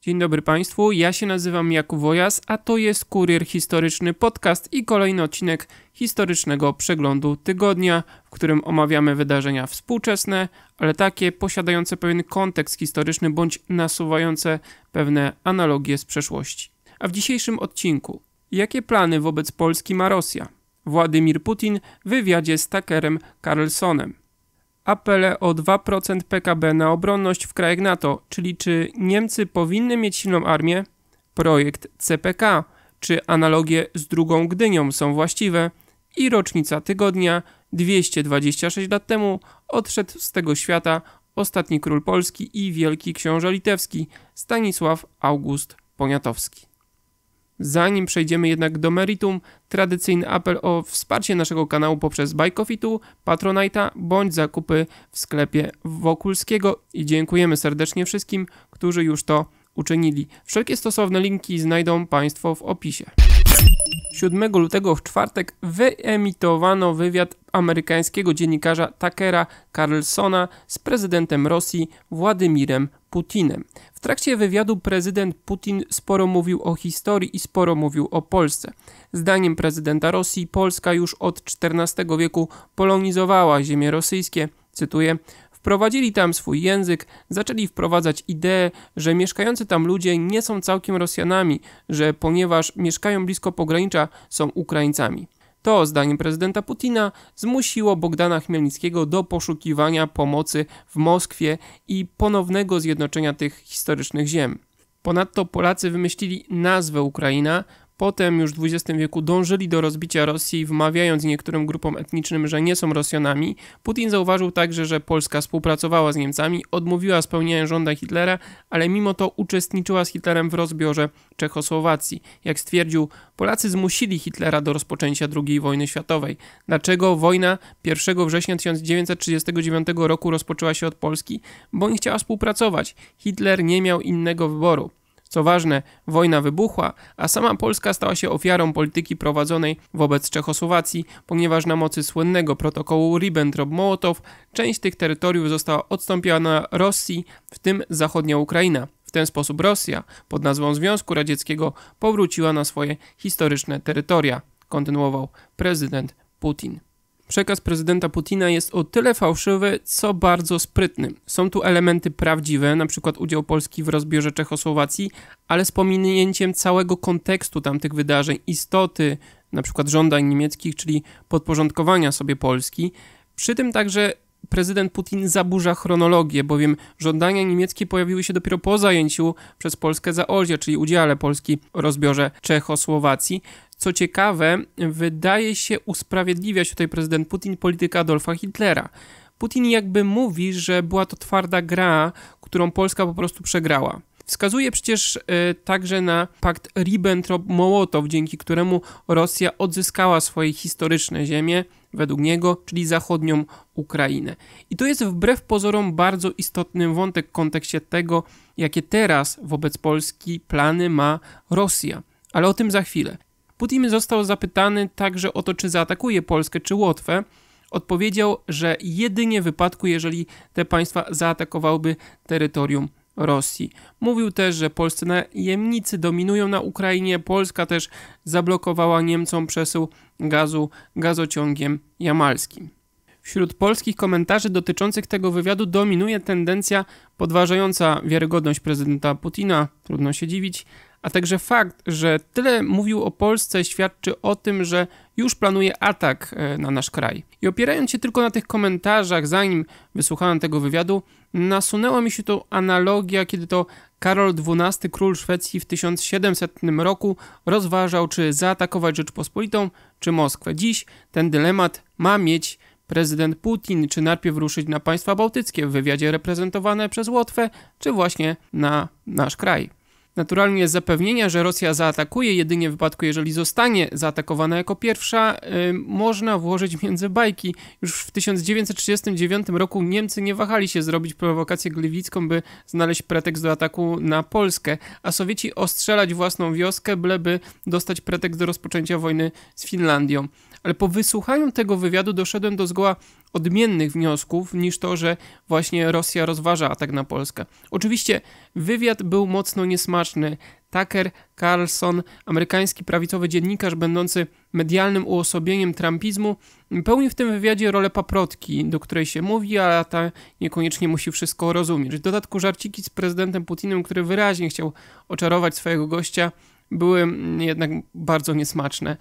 Dzień dobry Państwu, ja się nazywam Jakub Wojas, a to jest Kurier Historyczny Podcast i kolejny odcinek historycznego przeglądu tygodnia, w którym omawiamy wydarzenia współczesne, ale takie posiadające pewien kontekst historyczny bądź nasuwające pewne analogie z przeszłości. A w dzisiejszym odcinku, jakie plany wobec Polski ma Rosja? Władimir Putin w wywiadzie z Takerem Karlsonem apele o 2% PKB na obronność w krajach NATO, czyli czy Niemcy powinny mieć silną armię? Projekt CPK. Czy analogie z drugą Gdynią są właściwe? I rocznica tygodnia 226 lat temu odszedł z tego świata ostatni król Polski i wielki książę litewski Stanisław August Poniatowski. Zanim przejdziemy jednak do meritum, tradycyjny apel o wsparcie naszego kanału poprzez Bajkofitu, Patronite'a bądź zakupy w sklepie Wokulskiego i dziękujemy serdecznie wszystkim, którzy już to uczynili. Wszelkie stosowne linki znajdą Państwo w opisie. 7 lutego w czwartek wyemitowano wywiad amerykańskiego dziennikarza Takera Carlsona z prezydentem Rosji Władimirem Putinem. W trakcie wywiadu prezydent Putin sporo mówił o historii i sporo mówił o Polsce. Zdaniem prezydenta Rosji Polska już od XIV wieku polonizowała ziemie rosyjskie, cytuję, Wprowadzili tam swój język, zaczęli wprowadzać ideę, że mieszkający tam ludzie nie są całkiem Rosjanami, że ponieważ mieszkają blisko pogranicza, są Ukraińcami. To, zdaniem prezydenta Putina, zmusiło Bogdana Chmielnickiego do poszukiwania pomocy w Moskwie i ponownego zjednoczenia tych historycznych ziem. Ponadto Polacy wymyślili nazwę Ukraina, Potem już w XX wieku dążyli do rozbicia Rosji, wmawiając niektórym grupom etnicznym, że nie są Rosjanami. Putin zauważył także, że Polska współpracowała z Niemcami, odmówiła spełnienia rządu Hitlera, ale mimo to uczestniczyła z Hitlerem w rozbiorze Czechosłowacji. Jak stwierdził, Polacy zmusili Hitlera do rozpoczęcia II wojny światowej. Dlaczego wojna 1 września 1939 roku rozpoczęła się od Polski? Bo nie chciała współpracować. Hitler nie miał innego wyboru. Co ważne, wojna wybuchła, a sama Polska stała się ofiarą polityki prowadzonej wobec Czechosłowacji, ponieważ na mocy słynnego protokołu Ribbentrop-Mołotow część tych terytoriów została odstąpiona Rosji, w tym zachodnia Ukraina. W ten sposób Rosja pod nazwą Związku Radzieckiego powróciła na swoje historyczne terytoria, kontynuował prezydent Putin. Przekaz prezydenta Putina jest o tyle fałszywy, co bardzo sprytny. Są tu elementy prawdziwe, np. udział Polski w rozbiorze Czechosłowacji, ale z pominięciem całego kontekstu tamtych wydarzeń, istoty np. żądań niemieckich, czyli podporządkowania sobie Polski. Przy tym także prezydent Putin zaburza chronologię, bowiem żądania niemieckie pojawiły się dopiero po zajęciu przez Polskę Zaolzia, czyli udziale Polski w rozbiorze Czechosłowacji. Co ciekawe, wydaje się usprawiedliwiać tutaj prezydent Putin politykę Adolfa Hitlera. Putin jakby mówi, że była to twarda gra, którą Polska po prostu przegrała. Wskazuje przecież y, także na pakt Ribbentrop-Mołotow, dzięki któremu Rosja odzyskała swoje historyczne ziemie, według niego, czyli zachodnią Ukrainę. I to jest wbrew pozorom bardzo istotny wątek w kontekście tego, jakie teraz wobec Polski plany ma Rosja. Ale o tym za chwilę. Putin został zapytany także o to, czy zaatakuje Polskę czy Łotwę. Odpowiedział, że jedynie w wypadku, jeżeli te państwa zaatakowałyby terytorium Rosji. Mówił też, że polscy najemnicy dominują na Ukrainie. Polska też zablokowała Niemcom przesył gazu gazociągiem jamalskim. Wśród polskich komentarzy dotyczących tego wywiadu dominuje tendencja podważająca wiarygodność prezydenta Putina, trudno się dziwić, a także fakt, że tyle mówił o Polsce świadczy o tym, że już planuje atak e, na nasz kraj. I opierając się tylko na tych komentarzach, zanim wysłuchałem tego wywiadu, nasunęła mi się to analogia, kiedy to Karol XII, król Szwecji w 1700 roku rozważał, czy zaatakować Rzeczpospolitą, czy Moskwę. Dziś ten dylemat ma mieć prezydent Putin, czy najpierw ruszyć na państwa bałtyckie w wywiadzie reprezentowane przez Łotwę, czy właśnie na nasz kraj. Naturalnie zapewnienia, że Rosja zaatakuje jedynie w wypadku, jeżeli zostanie zaatakowana jako pierwsza, y, można włożyć między bajki. Już w 1939 roku Niemcy nie wahali się zrobić prowokację gliwicką, by znaleźć pretekst do ataku na Polskę, a Sowieci ostrzelać własną wioskę, byleby dostać pretekst do rozpoczęcia wojny z Finlandią. Ale po wysłuchaniu tego wywiadu doszedłem do zgoła odmiennych wniosków niż to, że właśnie Rosja rozważa atak na Polskę. Oczywiście wywiad był mocno niesmaczny. Tucker Carlson, amerykański prawicowy dziennikarz będący medialnym uosobieniem trumpizmu, pełni w tym wywiadzie rolę paprotki, do której się mówi, a ta niekoniecznie musi wszystko rozumieć. W dodatku żarciki z prezydentem Putinem, który wyraźnie chciał oczarować swojego gościa, były mm, jednak bardzo niesmaczne.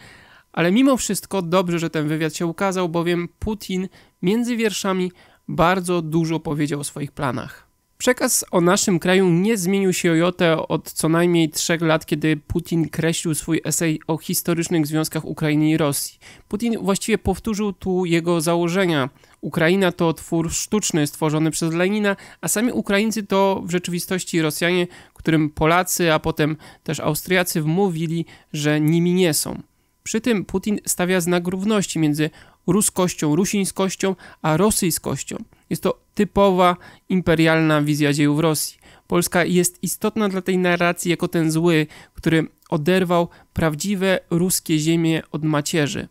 Ale mimo wszystko dobrze, że ten wywiad się ukazał, bowiem Putin Między wierszami bardzo dużo powiedział o swoich planach. Przekaz o naszym kraju nie zmienił się o jotę od co najmniej trzech lat, kiedy Putin kreślił swój esej o historycznych związkach Ukrainy i Rosji. Putin właściwie powtórzył tu jego założenia. Ukraina to twór sztuczny stworzony przez Lenina, a sami Ukraińcy to w rzeczywistości Rosjanie, którym Polacy, a potem też Austriacy wmówili, że nimi nie są. Przy tym Putin stawia znak równości między ruskością, rusińskością, a rosyjskością. Jest to typowa imperialna wizja dziejów Rosji. Polska jest istotna dla tej narracji jako ten zły, który oderwał prawdziwe ruskie ziemie od macierzy.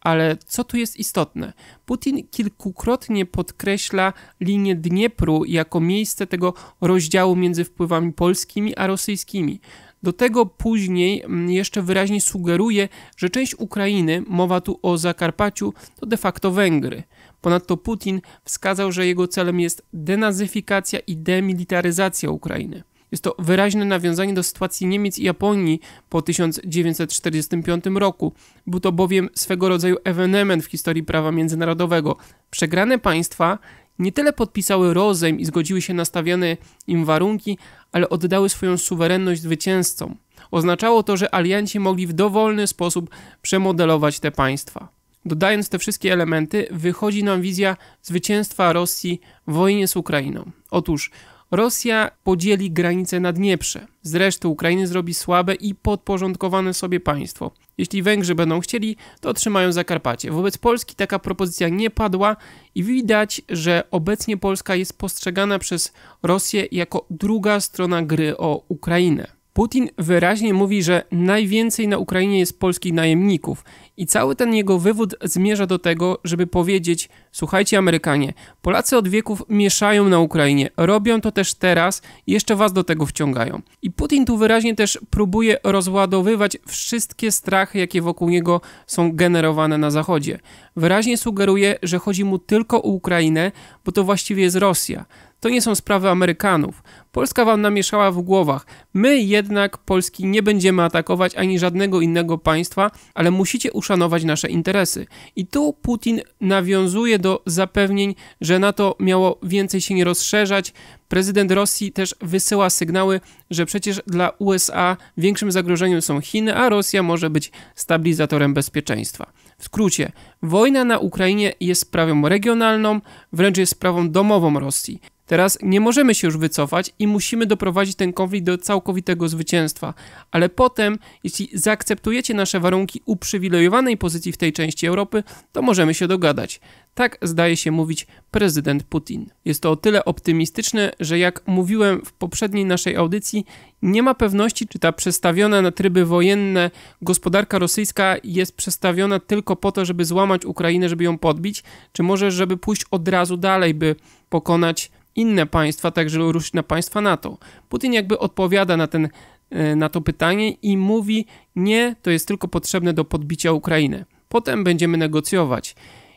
Ale co tu jest istotne? Putin kilkukrotnie podkreśla linię Dniepru jako miejsce tego rozdziału między wpływami polskimi a rosyjskimi. Do tego później mm, jeszcze wyraźnie sugeruje, że część Ukrainy, mowa tu o Zakarpaciu, to de facto Węgry. Ponadto Putin wskazał, że jego celem jest denazyfikacja i demilitaryzacja Ukrainy. Jest to wyraźne nawiązanie do sytuacji Niemiec i Japonii po 1945 roku. Był to bowiem swego rodzaju ewenement w historii prawa międzynarodowego. Przegrane państwa nie tyle podpisały rozejm i zgodziły się na stawiane im warunki, ale oddały swoją suwerenność zwycięzcom. Oznaczało to, że alianci mogli w dowolny sposób przemodelować te państwa. Dodając te wszystkie elementy, wychodzi nam wizja zwycięstwa Rosji w wojnie z Ukrainą. Otóż Rosja podzieli granice na Dnieprze. Zresztą Ukrainy zrobi słabe i podporządkowane sobie państwo. Jeśli Węgrzy będą chcieli, to trzymają Zakarpacie. Wobec Polski taka propozycja nie padła i widać, że obecnie Polska jest postrzegana przez Rosję jako druga strona gry o Ukrainę. Putin wyraźnie mówi, że najwięcej na Ukrainie jest polskich najemników, i cały ten jego wywód zmierza do tego, żeby powiedzieć: Słuchajcie, Amerykanie, Polacy od wieków mieszają na Ukrainie, robią to też teraz, jeszcze was do tego wciągają. I Putin tu wyraźnie też próbuje rozładowywać wszystkie strachy, jakie wokół niego są generowane na Zachodzie wyraźnie sugeruje, że chodzi mu tylko o Ukrainę, bo to właściwie jest Rosja. To nie są sprawy Amerykanów. Polska wam namieszała w głowach. My jednak Polski nie będziemy atakować ani żadnego innego państwa, ale musicie uszanować nasze interesy. I tu Putin nawiązuje do zapewnień, że NATO miało więcej się nie rozszerzać. Prezydent Rosji też wysyła sygnały, że przecież dla USA większym zagrożeniem są Chiny, a Rosja może być stabilizatorem bezpieczeństwa. W skrócie, wojna na Ukrainie jest sprawą regionalną, wręcz jest sprawą domową Rosji. Teraz nie możemy się już wycofać i musimy doprowadzić ten konflikt do całkowitego zwycięstwa. Ale potem, jeśli zaakceptujecie nasze warunki uprzywilejowanej pozycji w tej części Europy, to możemy się dogadać. Tak zdaje się mówić prezydent Putin. Jest to o tyle optymistyczne, że jak mówiłem w poprzedniej naszej audycji, nie ma pewności, czy ta przestawiona na tryby wojenne gospodarka rosyjska jest przestawiona tylko po to, żeby złamać Ukrainę, żeby ją podbić, czy może, żeby pójść od razu dalej, by pokonać inne państwa, także na państwa NATO. Putin jakby odpowiada na, ten, e, na to pytanie i mówi: Nie, to jest tylko potrzebne do podbicia Ukrainy. Potem będziemy negocjować.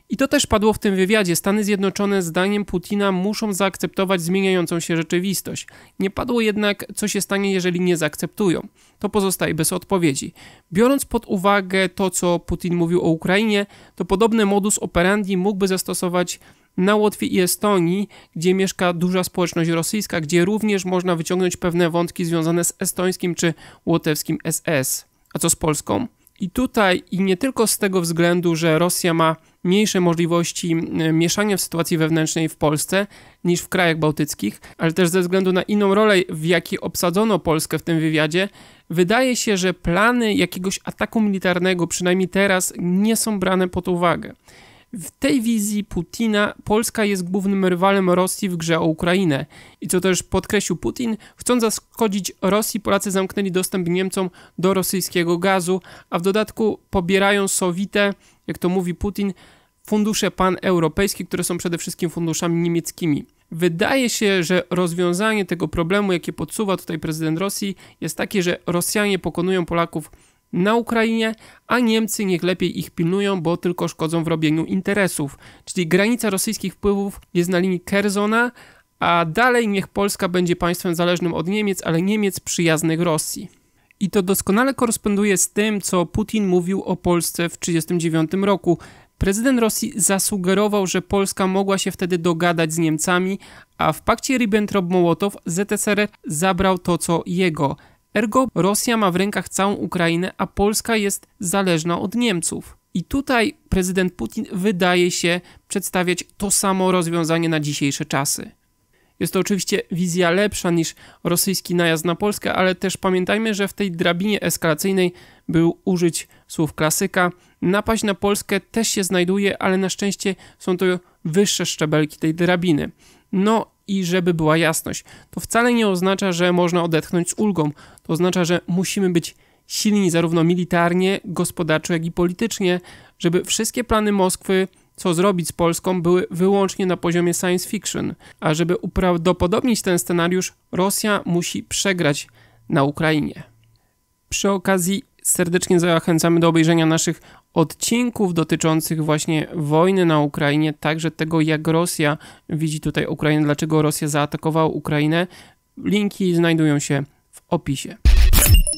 I to też padło w tym wywiadzie. Stany Zjednoczone, zdaniem Putina, muszą zaakceptować zmieniającą się rzeczywistość. Nie padło jednak, co się stanie, jeżeli nie zaakceptują. To pozostaje bez odpowiedzi. Biorąc pod uwagę to, co Putin mówił o Ukrainie, to podobny modus operandi mógłby zastosować na Łotwie i Estonii, gdzie mieszka duża społeczność rosyjska, gdzie również można wyciągnąć pewne wątki związane z estońskim czy łotewskim SS. A co z Polską? I tutaj, i nie tylko z tego względu, że Rosja ma mniejsze możliwości e, mieszania w sytuacji wewnętrznej w Polsce niż w krajach bałtyckich, ale też ze względu na inną rolę, w jakiej obsadzono Polskę w tym wywiadzie, wydaje się, że plany jakiegoś ataku militarnego, przynajmniej teraz, nie są brane pod uwagę. W tej wizji Putina Polska jest głównym rywalem Rosji w grze o Ukrainę. I co też podkreślił Putin, chcąc zaszkodzić Rosji, Polacy zamknęli dostęp Niemcom do rosyjskiego gazu, a w dodatku pobierają sowite, jak to mówi Putin, fundusze paneuropejskie, które są przede wszystkim funduszami niemieckimi. Wydaje się, że rozwiązanie tego problemu, jakie podsuwa tutaj prezydent Rosji, jest takie, że Rosjanie pokonują Polaków na Ukrainie, a Niemcy niech lepiej ich pilnują, bo tylko szkodzą w robieniu interesów. Czyli granica rosyjskich wpływów jest na linii Kerzona, a dalej niech Polska będzie państwem zależnym od Niemiec, ale Niemiec przyjaznych Rosji. I to doskonale koresponduje z tym, co Putin mówił o Polsce w 1939 roku. Prezydent Rosji zasugerował, że Polska mogła się wtedy dogadać z Niemcami, a w pakcie Ribbentrop-Mołotow ZSRR zabrał to, co jego – Ergo Rosja ma w rękach całą Ukrainę, a Polska jest zależna od Niemców. I tutaj prezydent Putin wydaje się przedstawiać to samo rozwiązanie na dzisiejsze czasy. Jest to oczywiście wizja lepsza niż rosyjski najazd na Polskę, ale też pamiętajmy, że w tej drabinie eskalacyjnej był użyć słów klasyka. Napaść na Polskę też się znajduje, ale na szczęście są to wyższe szczebelki tej drabiny. No i żeby była jasność, to wcale nie oznacza, że można odetchnąć z ulgą. To oznacza, że musimy być silni zarówno militarnie, gospodarczo, jak i politycznie, żeby wszystkie plany Moskwy, co zrobić z Polską, były wyłącznie na poziomie science fiction. A żeby uprawdopodobnić ten scenariusz, Rosja musi przegrać na Ukrainie. Przy okazji serdecznie zachęcamy do obejrzenia naszych odcinków dotyczących właśnie wojny na Ukrainie, także tego, jak Rosja widzi tutaj Ukrainę, dlaczego Rosja zaatakowała Ukrainę. Linki znajdują się w opisie.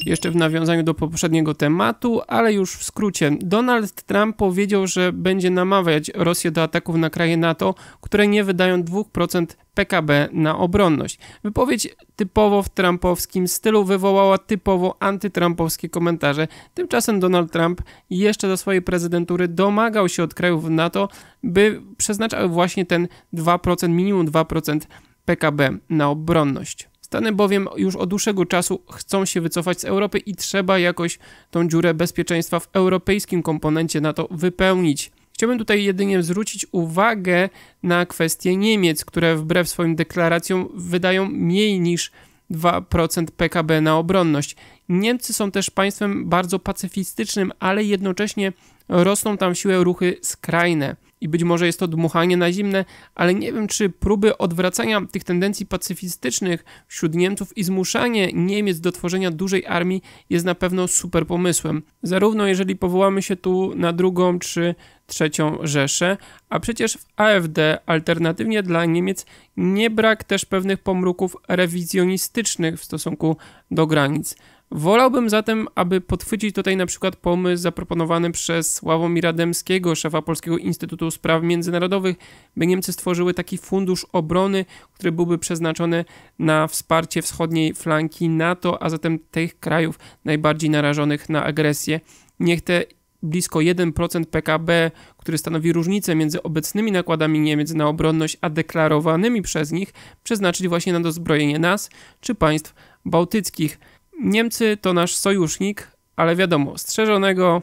Jeszcze w nawiązaniu do poprzedniego tematu, ale już w skrócie. Donald Trump powiedział, że będzie namawiać Rosję do ataków na kraje NATO, które nie wydają 2% PKB na obronność. Wypowiedź typowo w trumpowskim stylu wywołała typowo antytrumpowskie komentarze. Tymczasem Donald Trump jeszcze do swojej prezydentury domagał się od krajów NATO, by przeznaczały właśnie ten 2%, minimum 2% PKB na obronność. Stany bowiem już od dłuższego czasu chcą się wycofać z Europy i trzeba jakoś tą dziurę bezpieczeństwa w europejskim komponencie NATO wypełnić. Chciałbym tutaj jedynie zwrócić uwagę na kwestię Niemiec, które wbrew swoim deklaracjom wydają mniej niż 2% PKB na obronność. Niemcy są też państwem bardzo pacyfistycznym, ale jednocześnie rosną tam siłę ruchy skrajne i być może jest to dmuchanie na zimne, ale nie wiem, czy próby odwracania tych tendencji pacyfistycznych wśród Niemców i zmuszanie Niemiec do tworzenia dużej armii jest na pewno super pomysłem. Zarówno jeżeli powołamy się tu na drugą czy trzecią Rzeszę, a przecież w AfD alternatywnie dla Niemiec nie brak też pewnych pomruków rewizjonistycznych w stosunku do granic. Wolałbym zatem, aby podchwycić tutaj na przykład pomysł zaproponowany przez Sławomira Demskiego, szefa Polskiego Instytutu Spraw Międzynarodowych, by Niemcy stworzyły taki fundusz obrony, który byłby przeznaczony na wsparcie wschodniej flanki NATO, a zatem tych krajów najbardziej narażonych na agresję. Niech te blisko 1% PKB, który stanowi różnicę między obecnymi nakładami Niemiec na obronność, a deklarowanymi przez nich, przeznaczyć właśnie na dozbrojenie nas czy państw bałtyckich. Niemcy to nasz sojusznik, ale wiadomo, strzeżonego.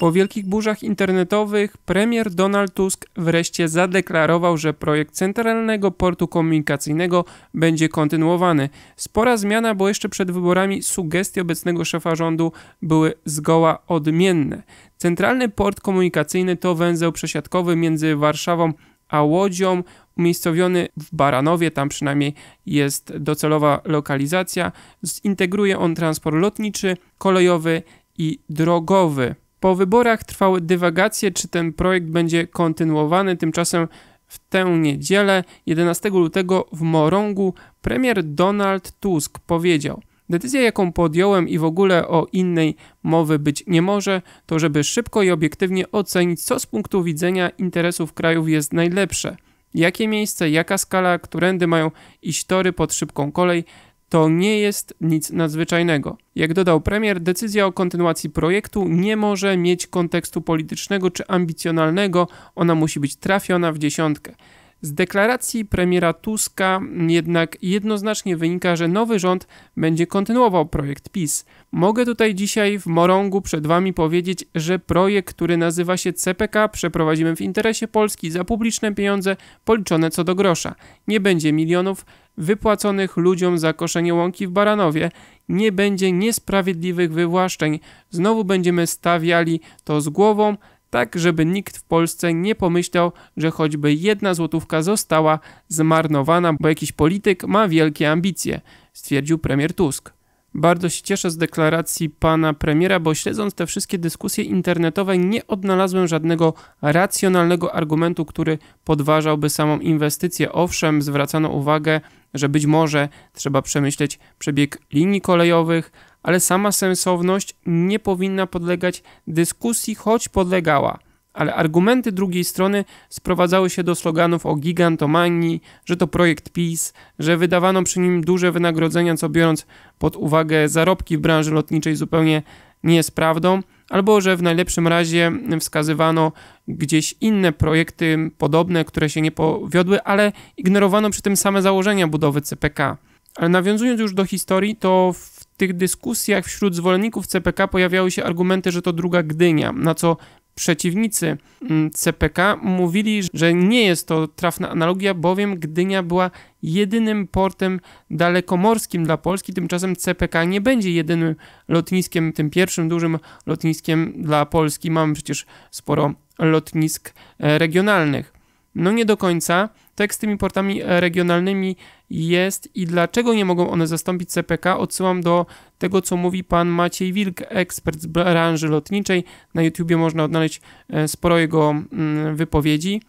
Po wielkich burzach internetowych premier Donald Tusk wreszcie zadeklarował, że projekt Centralnego Portu Komunikacyjnego będzie kontynuowany. Spora zmiana, bo jeszcze przed wyborami sugestie obecnego szefa rządu były zgoła odmienne. Centralny Port Komunikacyjny to węzeł przesiadkowy między Warszawą a łodzią umiejscowiony w Baranowie, tam przynajmniej jest docelowa lokalizacja. Zintegruje on transport lotniczy, kolejowy i drogowy. Po wyborach trwały dywagacje, czy ten projekt będzie kontynuowany. Tymczasem w tę niedzielę, 11 lutego, w Morągu premier Donald Tusk powiedział: Decyzja, jaką podjąłem i w ogóle o innej mowy być nie może, to żeby szybko i obiektywnie ocenić, co z punktu widzenia interesów krajów jest najlepsze. Jakie miejsce, jaka skala, którędy mają iść tory pod szybką kolej, to nie jest nic nadzwyczajnego. Jak dodał premier, decyzja o kontynuacji projektu nie może mieć kontekstu politycznego czy ambicjonalnego, ona musi być trafiona w dziesiątkę. Z deklaracji premiera Tuska jednak jednoznacznie wynika, że nowy rząd będzie kontynuował projekt PiS. Mogę tutaj dzisiaj w morągu przed Wami powiedzieć, że projekt, który nazywa się CPK, przeprowadzimy w interesie Polski za publiczne pieniądze policzone co do grosza. Nie będzie milionów wypłaconych ludziom za koszenie łąki w Baranowie, nie będzie niesprawiedliwych wywłaszczeń. Znowu będziemy stawiali to z głową, tak żeby nikt w Polsce nie pomyślał, że choćby jedna złotówka została zmarnowana, bo jakiś polityk ma wielkie ambicje, stwierdził premier Tusk. Bardzo się cieszę z deklaracji pana premiera, bo śledząc te wszystkie dyskusje internetowe nie odnalazłem żadnego racjonalnego argumentu, który podważałby samą inwestycję. Owszem, zwracano uwagę, że być może trzeba przemyśleć przebieg linii kolejowych, ale sama sensowność nie powinna podlegać dyskusji, choć podlegała. Ale argumenty drugiej strony sprowadzały się do sloganów o gigantomanii, że to projekt PiS, że wydawano przy nim duże wynagrodzenia, co biorąc pod uwagę zarobki w branży lotniczej zupełnie nie jest prawdą, albo że w najlepszym razie wskazywano gdzieś inne projekty podobne, które się nie powiodły, ale ignorowano przy tym same założenia budowy CPK. Ale nawiązując już do historii, to w tych dyskusjach wśród zwolenników CPK pojawiały się argumenty, że to druga Gdynia, na co przeciwnicy mm, CPK mówili, że nie jest to trafna analogia, bowiem Gdynia była jedynym portem dalekomorskim dla Polski, tymczasem CPK nie będzie jedynym lotniskiem, tym pierwszym dużym lotniskiem dla Polski. Mamy przecież sporo lotnisk e, regionalnych. No nie do końca, tak z tymi portami e, regionalnymi jest i dlaczego nie mogą one zastąpić CPK, odsyłam do tego, co mówi pan Maciej Wilk, ekspert z branży lotniczej. Na YouTubie można odnaleźć e, sporo jego mm, wypowiedzi.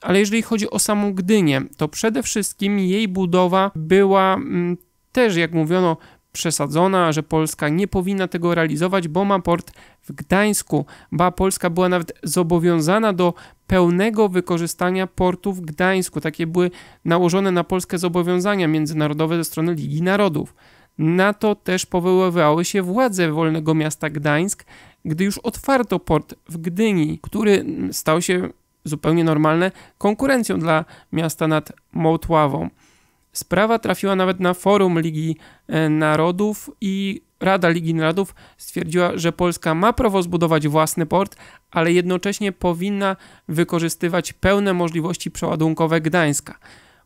Ale jeżeli chodzi o samą Gdynię, to przede wszystkim jej budowa była mm, też, jak mówiono, przesadzona, że Polska nie powinna tego realizować, bo ma port w Gdańsku. Ba, Polska była nawet zobowiązana do pełnego wykorzystania portu w Gdańsku. Takie były nałożone na Polskę zobowiązania międzynarodowe ze strony Ligi Narodów. Na to też powoływały się władze wolnego miasta Gdańsk, gdy już otwarto port w Gdyni, który stał się zupełnie normalne konkurencją dla miasta nad Mołtławą. Sprawa trafiła nawet na forum Ligi e, Narodów i Rada Ligi Narodów stwierdziła, że Polska ma prawo zbudować własny port, ale jednocześnie powinna wykorzystywać pełne możliwości przeładunkowe Gdańska.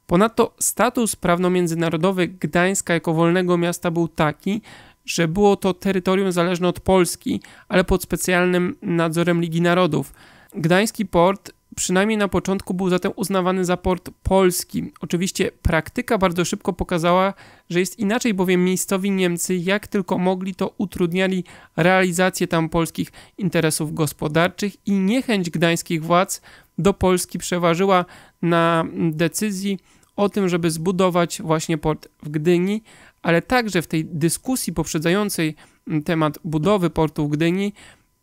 Ponadto status prawno-międzynarodowy Gdańska jako wolnego miasta był taki, że było to terytorium zależne od Polski, ale pod specjalnym nadzorem Ligi Narodów. Gdański port przynajmniej na początku był zatem uznawany za port polski. Oczywiście praktyka bardzo szybko pokazała, że jest inaczej, bowiem miejscowi Niemcy jak tylko mogli to utrudniali realizację tam polskich interesów gospodarczych i niechęć gdańskich władz do Polski przeważyła na decyzji o tym, żeby zbudować właśnie port w Gdyni, ale także w tej dyskusji poprzedzającej temat budowy portu w Gdyni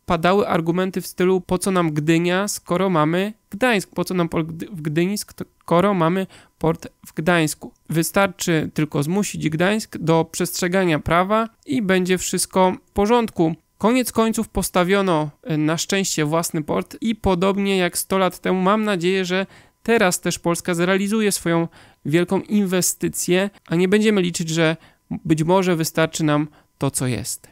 padały argumenty w stylu po co nam Gdynia, skoro mamy Gdańsk, po co nam port w Gdyni, skoro mamy port w Gdańsku. Wystarczy tylko zmusić Gdańsk do przestrzegania prawa i będzie wszystko w porządku. Koniec końców postawiono e, na szczęście własny port i podobnie jak 100 lat temu mam nadzieję, że teraz też Polska zrealizuje swoją wielką inwestycję, a nie będziemy liczyć, że być może wystarczy nam to, co jest.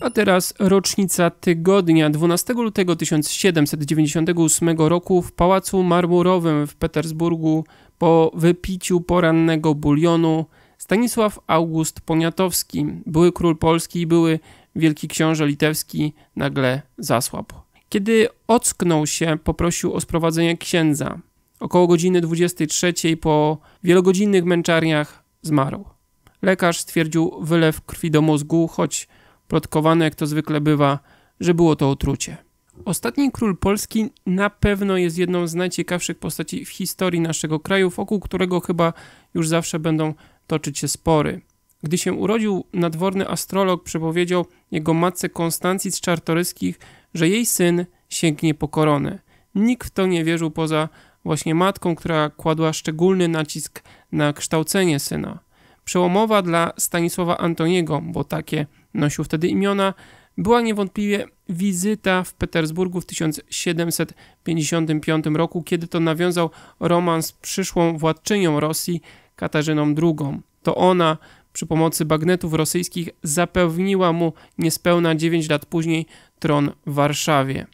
A teraz rocznica tygodnia. 12 lutego 1798 roku w Pałacu Marmurowym w Petersburgu po wypiciu porannego bulionu Stanisław August Poniatowski, były król Polski i były wielki książę litewski, nagle zasłabł. Kiedy ocknął się, poprosił o sprowadzenie księdza. Około godziny 23 po wielogodzinnych męczarniach zmarł. Lekarz stwierdził wylew krwi do mózgu, choć Plotkowane, jak to zwykle bywa, że było to otrucie. Ostatni król Polski na pewno jest jedną z najciekawszych postaci w historii naszego kraju, wokół którego chyba już zawsze będą toczyć się spory. Gdy się urodził, nadworny astrolog przepowiedział jego matce Konstancji z Czartoryskich, że jej syn sięgnie po koronę. Nikt w to nie wierzył poza właśnie matką, która kładła szczególny nacisk na kształcenie syna. Przełomowa dla Stanisława Antoniego, bo takie nosił wtedy imiona, była niewątpliwie wizyta w Petersburgu w 1755 roku, kiedy to nawiązał romans z przyszłą władczynią Rosji, Katarzyną II. To ona przy pomocy bagnetów rosyjskich zapewniła mu niespełna 9 lat później tron w Warszawie.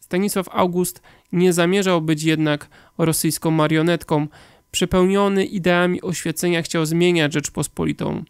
Stanisław August nie zamierzał być jednak rosyjską marionetką. Przepełniony ideami oświecenia chciał zmieniać Rzeczpospolitą.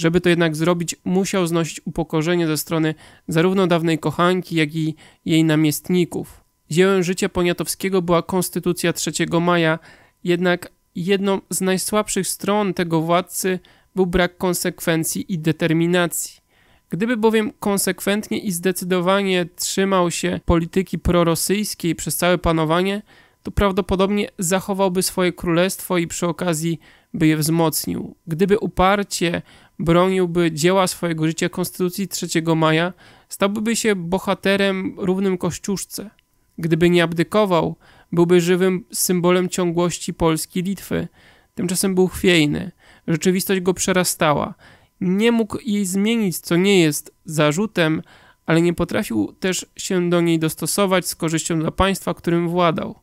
Żeby to jednak zrobić, musiał znosić upokorzenie ze strony zarówno dawnej kochanki, jak i jej namiestników. Dziełem życia Poniatowskiego była Konstytucja 3 maja, jednak jedną z najsłabszych stron tego władcy był brak konsekwencji i determinacji. Gdyby bowiem konsekwentnie i zdecydowanie trzymał się polityki prorosyjskiej przez całe panowanie, to prawdopodobnie zachowałby swoje królestwo i przy okazji by je wzmocnił. Gdyby uparcie broniłby dzieła swojego życia Konstytucji 3 maja, stałby się bohaterem równym Kościuszce. Gdyby nie abdykował, byłby żywym symbolem ciągłości Polski i Litwy. Tymczasem był chwiejny. Rzeczywistość go przerastała. Nie mógł jej zmienić, co nie jest zarzutem, ale nie potrafił też się do niej dostosować z korzyścią dla państwa, którym władał.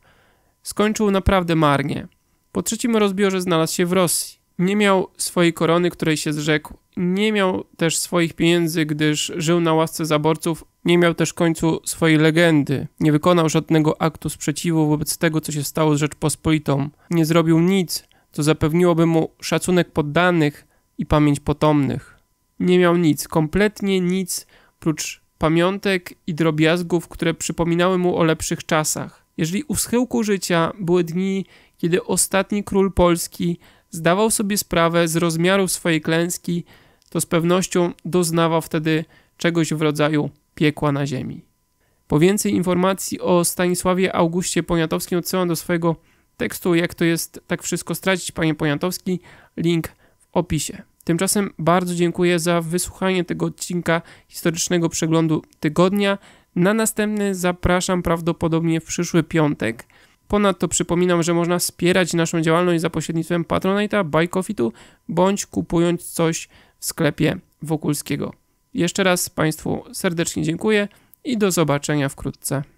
Skończył naprawdę marnie. Po trzecim rozbiorze znalazł się w Rosji. Nie miał swojej korony, której się zrzekł, nie miał też swoich pieniędzy, gdyż żył na łasce zaborców, nie miał też końcu swojej legendy, nie wykonał żadnego aktu sprzeciwu wobec tego, co się stało z Rzeczpospolitą, nie zrobił nic, co zapewniłoby mu szacunek poddanych i pamięć potomnych. Nie miał nic, kompletnie nic, prócz pamiątek i drobiazgów, które przypominały mu o lepszych czasach. Jeżeli u schyłku życia były dni, kiedy ostatni król Polski zdawał sobie sprawę z rozmiarów swojej klęski, to z pewnością doznawał wtedy czegoś w rodzaju piekła na ziemi. Po więcej informacji o Stanisławie Augustie Poniatowskim odsyłam do swojego tekstu Jak to jest tak wszystko stracić, panie Poniatowski, link w opisie. Tymczasem bardzo dziękuję za wysłuchanie tego odcinka historycznego przeglądu tygodnia. Na następny zapraszam prawdopodobnie w przyszły piątek. Ponadto przypominam, że można wspierać naszą działalność za pośrednictwem Patronite'a, Bajkofitu bądź kupując coś w sklepie Wokulskiego. Jeszcze raz Państwu serdecznie dziękuję i do zobaczenia wkrótce.